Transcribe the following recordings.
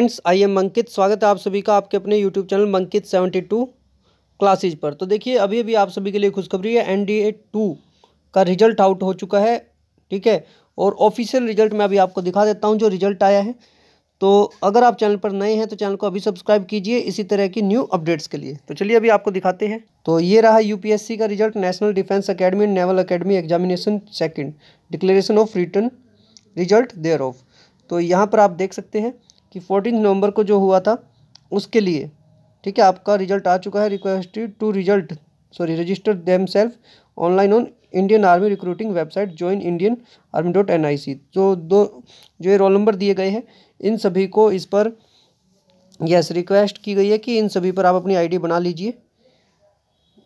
friends I am मंकित स्वागत है आप सभी का आपके अपने YouTube channel Mankit seventy two classes पर तो देखिए अभी अभी आप सभी के लिए खुशखबरी है एन डी ए टू का रिजल्ट आउट हो चुका है ठीक है और ऑफिशियल रिजल्ट मैं अभी आपको दिखा देता हूँ जो रिजल्ट आया है तो अगर आप चैनल पर नए हैं तो चैनल को अभी सब्सक्राइब कीजिए इसी तरह की न्यू अपडेट्स के लिए तो चलिए अभी आपको दिखाते हैं तो ये रहा यूपीएससी का result National Defence Academy and Naval Academy examination second declaration of return result thereof तो यहाँ पर आप देख सकते हैं कि फोर्टीन नवंबर को जो हुआ था उसके लिए ठीक है आपका रिजल्ट आ चुका है requested to result sorry register themselves online on Indian Army recruiting website join Indian Army dot N I C जो दो जो ये रोल नंबर दिए गए हैं इन सभी को इस पर यस yes, रिक्वेस्ट की गई है कि इन सभी पर आप अपनी आईडी बना लीजिए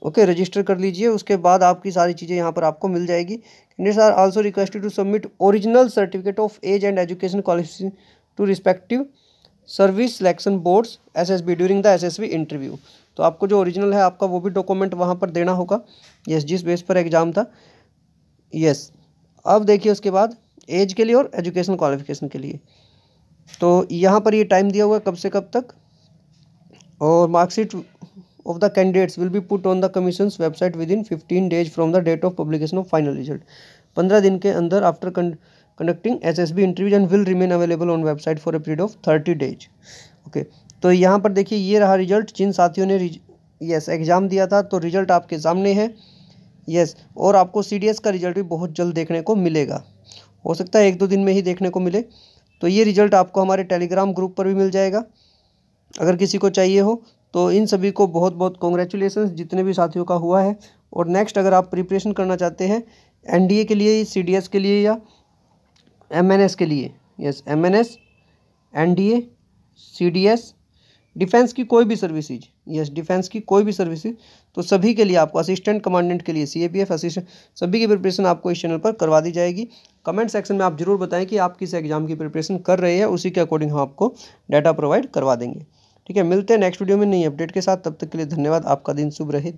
ओके रजिस्टर कर लीजिए उसके बाद आपकी सारी चीज़ें यहाँ पर आपको मिल जाएगी नेट्स are also requested to submit original certificate of age and education qualification to respective Service Selection Boards SSB during the SSB interview तो आपको जो ओरिजिनल है आपका वो भी डॉक्यूमेंट वहाँ पर देना होगा यस जिस बेस पर एग्ज़ाम था यस अब देखिए उसके बाद एज के लिए और एजुकेशन क्वालिफिकेशन के लिए तो यहाँ पर ये टाइम दिया हुआ है कब से कब तक और marksheet of the candidates will be put on the commission website within fifteen days from the date of publication of final result पंद्रह दिन के अंदर after S B interview and will remain available on website for a period of thirty days okay तो यहाँ पर देखिए ये रहा रिजल्ट जिन साथियों ने यस एग्ज़ाम दिया था तो रिजल्ट आपके सामने है यस और आपको सी का रिजल्ट भी बहुत जल्द देखने को मिलेगा हो सकता है एक दो दिन में ही देखने को मिले तो ये रिजल्ट आपको हमारे टेलीग्राम ग्रुप पर भी मिल जाएगा अगर किसी को चाहिए हो तो इन सभी को बहुत बहुत कॉन्ग्रेचुलेसन्स जितने भी साथियों का हुआ है और नेक्स्ट अगर आप प्रिपरेशन करना चाहते हैं एनडीए के लिए सी के लिए या एम एन एस के लिए S M N S N D A C D S defence की कोई भी सर्विसेज यस डिफेंस की कोई भी सर्विसेज तो सभी के लिए आपको असिस्टेंट कमांडेंट के लिए C A P F assistant सभी की प्रिपरेशन आपको इस चैनल पर करवा दी जाएगी कमेंट सेक्शन में आप जरूर बताएं कि आप किस एग्जाम की प्रिपरेशन कर रहे हैं उसी के अकॉर्डिंग हम आपको डाटा प्रोवाइड करवा देंगे ठीक है मिलते हैं नेक्स्ट वीडियो में नई अपडेट के साथ तब तक के लिए धन्यवाद आपका दिन शुभ रहे